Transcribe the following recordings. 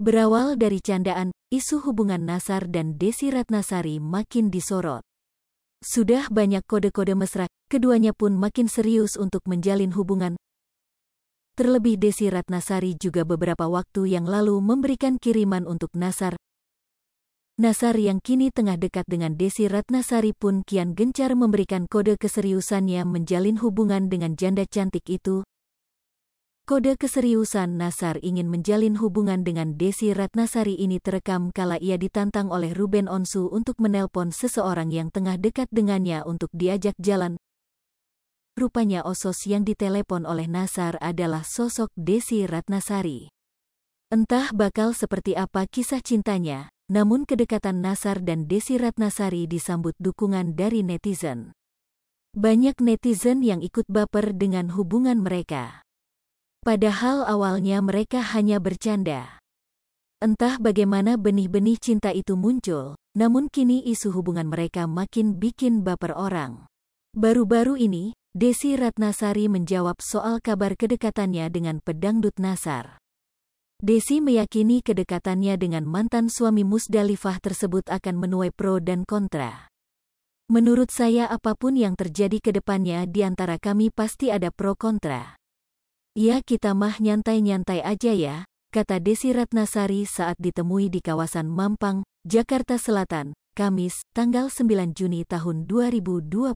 Berawal dari candaan, isu hubungan Nasar dan Desi Ratnasari makin disorot. Sudah banyak kode-kode mesra, keduanya pun makin serius untuk menjalin hubungan. Terlebih Desi Ratnasari juga beberapa waktu yang lalu memberikan kiriman untuk Nasar. Nasar yang kini tengah dekat dengan Desi Ratnasari pun kian gencar memberikan kode keseriusannya menjalin hubungan dengan janda cantik itu. Kode keseriusan Nasar ingin menjalin hubungan dengan Desi Ratnasari ini terekam kala ia ditantang oleh Ruben Onsu untuk menelpon seseorang yang tengah dekat dengannya untuk diajak jalan. Rupanya Osos yang ditelepon oleh Nasar adalah sosok Desi Ratnasari. Entah bakal seperti apa kisah cintanya, namun kedekatan Nasar dan Desi Ratnasari disambut dukungan dari netizen. Banyak netizen yang ikut baper dengan hubungan mereka. Padahal awalnya mereka hanya bercanda. Entah bagaimana benih-benih cinta itu muncul, namun kini isu hubungan mereka makin bikin baper orang. Baru-baru ini, Desi Ratnasari menjawab soal kabar kedekatannya dengan pedangdut Nasar. Desi meyakini kedekatannya dengan mantan suami Musdalifah tersebut akan menuai pro dan kontra. Menurut saya apapun yang terjadi ke depannya di antara kami pasti ada pro kontra. Ya kita mah nyantai-nyantai aja ya, kata Desi Ratnasari saat ditemui di kawasan Mampang, Jakarta Selatan, Kamis, tanggal 9 Juni tahun 2022.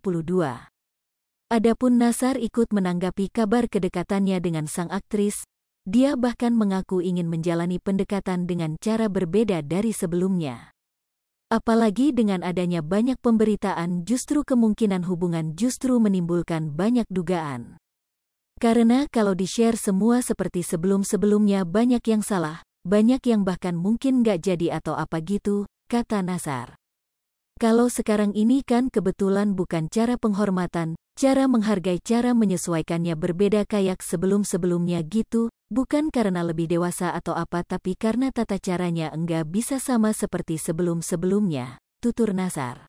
Adapun Nasar ikut menanggapi kabar kedekatannya dengan sang aktris, dia bahkan mengaku ingin menjalani pendekatan dengan cara berbeda dari sebelumnya. Apalagi dengan adanya banyak pemberitaan justru kemungkinan hubungan justru menimbulkan banyak dugaan. Karena kalau di-share semua seperti sebelum-sebelumnya banyak yang salah, banyak yang bahkan mungkin nggak jadi atau apa gitu, kata Nasar. Kalau sekarang ini kan kebetulan bukan cara penghormatan, cara menghargai cara menyesuaikannya berbeda kayak sebelum-sebelumnya gitu, bukan karena lebih dewasa atau apa tapi karena tata caranya enggak bisa sama seperti sebelum-sebelumnya, tutur Nasar.